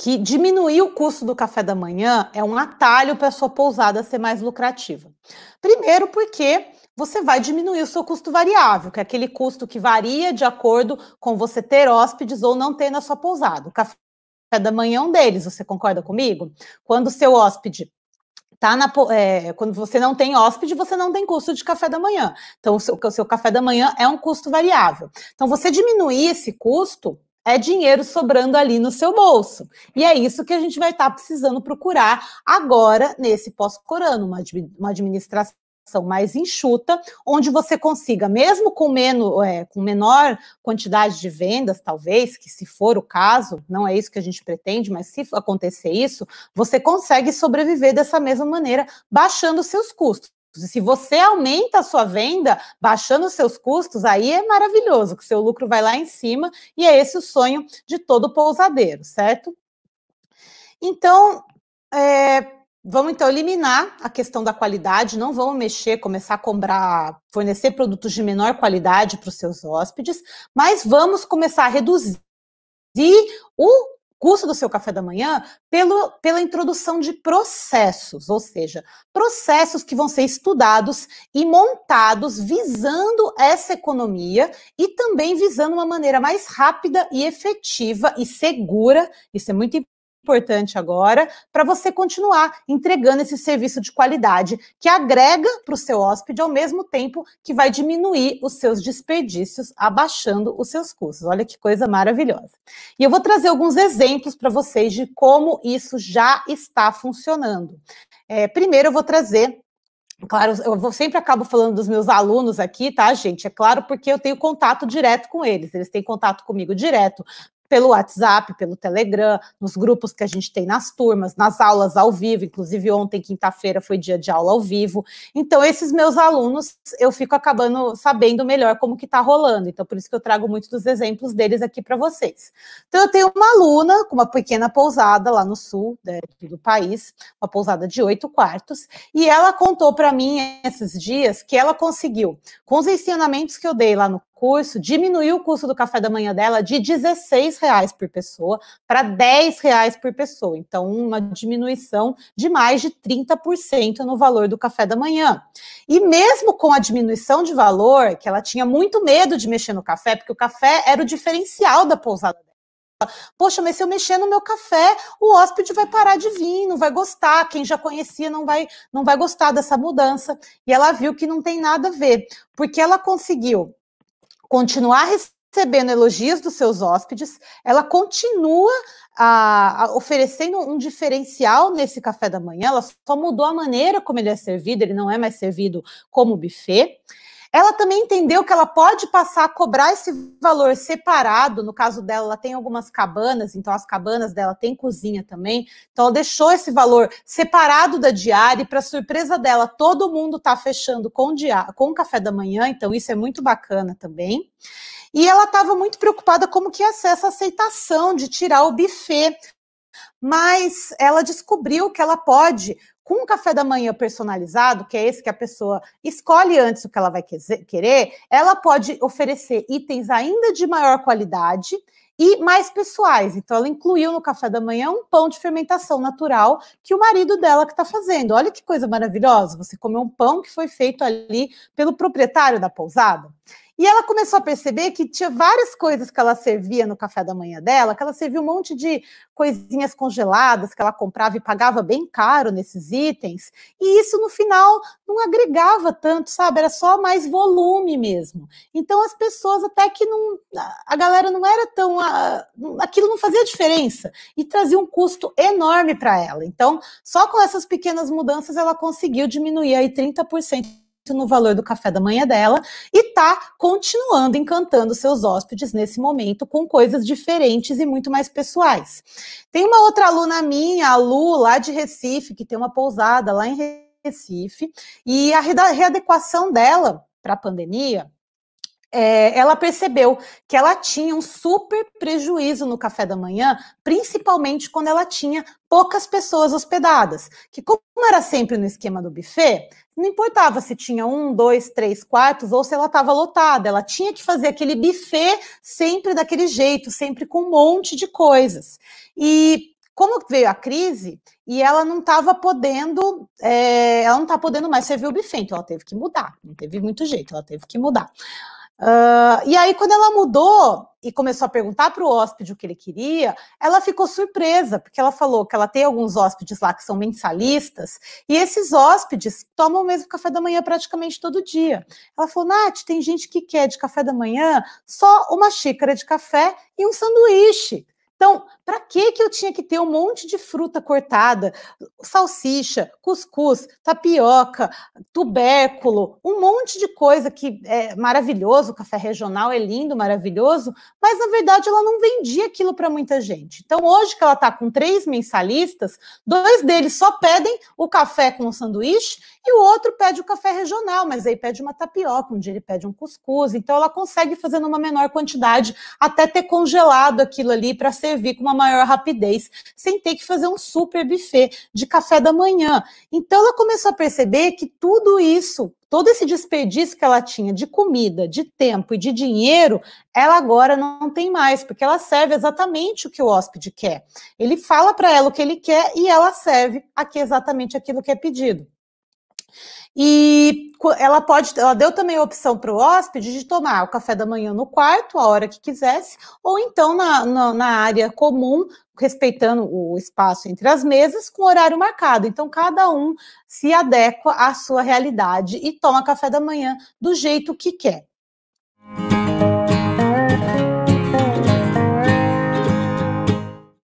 que diminuir o custo do café da manhã é um atalho para a sua pousada ser mais lucrativa. Primeiro, porque você vai diminuir o seu custo variável, que é aquele custo que varia de acordo com você ter hóspedes ou não ter na sua pousada. O café da manhã é um deles, você concorda comigo? Quando o seu hóspede tá na, é, quando você não tem hóspede, você não tem custo de café da manhã. Então, o seu, o seu café da manhã é um custo variável. Então, você diminuir esse custo é dinheiro sobrando ali no seu bolso. E é isso que a gente vai estar tá precisando procurar agora, nesse pós-corano, uma, uma administração mais enxuta, onde você consiga, mesmo com, menos, é, com menor quantidade de vendas, talvez, que se for o caso, não é isso que a gente pretende, mas se acontecer isso, você consegue sobreviver dessa mesma maneira, baixando seus custos. Se você aumenta a sua venda, baixando os seus custos, aí é maravilhoso, que seu lucro vai lá em cima e é esse o sonho de todo pousadeiro, certo? Então, é, Vamos então eliminar a questão da qualidade, não vamos mexer, começar a comprar, fornecer produtos de menor qualidade para os seus hóspedes, mas vamos começar a reduzir o curso do seu café da manhã pelo, pela introdução de processos, ou seja, processos que vão ser estudados e montados visando essa economia e também visando uma maneira mais rápida e efetiva e segura, isso é muito importante agora para você continuar entregando esse serviço de qualidade que agrega para o seu hóspede ao mesmo tempo que vai diminuir os seus desperdícios, abaixando os seus custos. Olha que coisa maravilhosa. E eu vou trazer alguns exemplos para vocês de como isso já está funcionando. É, primeiro, eu vou trazer Claro, eu vou, sempre acabo falando dos meus alunos aqui, tá, gente? É claro, porque eu tenho contato direto com eles, eles têm contato comigo direto pelo WhatsApp, pelo Telegram, nos grupos que a gente tem nas turmas, nas aulas ao vivo, inclusive ontem, quinta-feira, foi dia de aula ao vivo. Então, esses meus alunos, eu fico acabando sabendo melhor como que está rolando. Então, por isso que eu trago muitos dos exemplos deles aqui para vocês. Então, eu tenho uma aluna com uma pequena pousada lá no sul né, do país, uma pousada de oito quartos, e ela contou para mim esses dias que ela conseguiu, com os ensinamentos que eu dei lá no curso, diminuiu o custo do café da manhã dela de 16 reais por pessoa para 10 reais por pessoa. Então, uma diminuição de mais de 30% no valor do café da manhã. E mesmo com a diminuição de valor, que ela tinha muito medo de mexer no café, porque o café era o diferencial da pousada Poxa, mas se eu mexer no meu café, o hóspede vai parar de vir, não vai gostar. Quem já conhecia não vai, não vai gostar dessa mudança. E ela viu que não tem nada a ver, porque ela conseguiu continuar recebendo elogios dos seus hóspedes, ela continua a, a, oferecendo um diferencial nesse café da manhã, ela só mudou a maneira como ele é servido, ele não é mais servido como buffet. Ela também entendeu que ela pode passar a cobrar esse valor separado. No caso dela, ela tem algumas cabanas, então as cabanas dela têm cozinha também. Então ela deixou esse valor separado da diária e, para surpresa dela, todo mundo está fechando com, diária, com café da manhã, então isso é muito bacana também. E ela estava muito preocupada como que ia ser essa aceitação de tirar o buffet mas ela descobriu que ela pode com um café da manhã personalizado, que é esse que a pessoa escolhe antes o que ela vai querer, ela pode oferecer itens ainda de maior qualidade e mais pessoais. Então, ela incluiu no café da manhã um pão de fermentação natural que o marido dela que está fazendo. Olha que coisa maravilhosa! Você comeu um pão que foi feito ali pelo proprietário da pousada. E ela começou a perceber que tinha várias coisas que ela servia no café da manhã dela, que ela servia um monte de coisinhas congeladas que ela comprava e pagava bem caro nesses itens. E isso no final não agregava tanto, sabe? Era só mais volume mesmo. Então as pessoas até que não a galera não era tão aquilo não fazia diferença e trazia um custo enorme para ela. Então, só com essas pequenas mudanças ela conseguiu diminuir aí 30% no valor do café da manhã dela e está continuando encantando seus hóspedes nesse momento com coisas diferentes e muito mais pessoais. Tem uma outra aluna minha, a Lu, lá de Recife, que tem uma pousada lá em Recife, e a readequação dela para a pandemia é, ela percebeu que ela tinha um super prejuízo no café da manhã, principalmente quando ela tinha poucas pessoas hospedadas. Que, como era sempre no esquema do buffet, não importava se tinha um, dois, três quartos ou se ela estava lotada, ela tinha que fazer aquele buffet sempre daquele jeito, sempre com um monte de coisas. E como veio a crise e ela não estava podendo, é, ela não está podendo mais servir o buffet, então ela teve que mudar, não teve muito jeito, ela teve que mudar. Uh, e aí, quando ela mudou e começou a perguntar para o hóspede o que ele queria, ela ficou surpresa, porque ela falou que ela tem alguns hóspedes lá que são mensalistas, e esses hóspedes tomam o mesmo café da manhã praticamente todo dia. Ela falou: Nath, tem gente que quer de café da manhã só uma xícara de café e um sanduíche. Então, para que que eu tinha que ter um monte de fruta cortada, salsicha, cuscuz, tapioca, tubérculo, um monte de coisa que é maravilhoso, o café regional é lindo, maravilhoso, mas na verdade ela não vendia aquilo para muita gente. Então hoje que ela está com três mensalistas, dois deles só pedem o café com o sanduíche e o outro pede o café regional, mas aí pede uma tapioca, um dia ele pede um cuscuz, então ela consegue fazer numa menor quantidade até ter congelado aquilo ali para servir com uma maior maior rapidez, sem ter que fazer um super buffet de café da manhã. Então ela começou a perceber que tudo isso, todo esse desperdício que ela tinha de comida, de tempo e de dinheiro, ela agora não tem mais, porque ela serve exatamente o que o hóspede quer. Ele fala para ela o que ele quer e ela serve aqui exatamente aquilo que é pedido. E ela pode, ela deu também a opção para o hóspede de tomar o café da manhã no quarto, a hora que quisesse, ou então na, na, na área comum, respeitando o espaço entre as mesas, com horário marcado. Então, cada um se adequa à sua realidade e toma café da manhã do jeito que quer.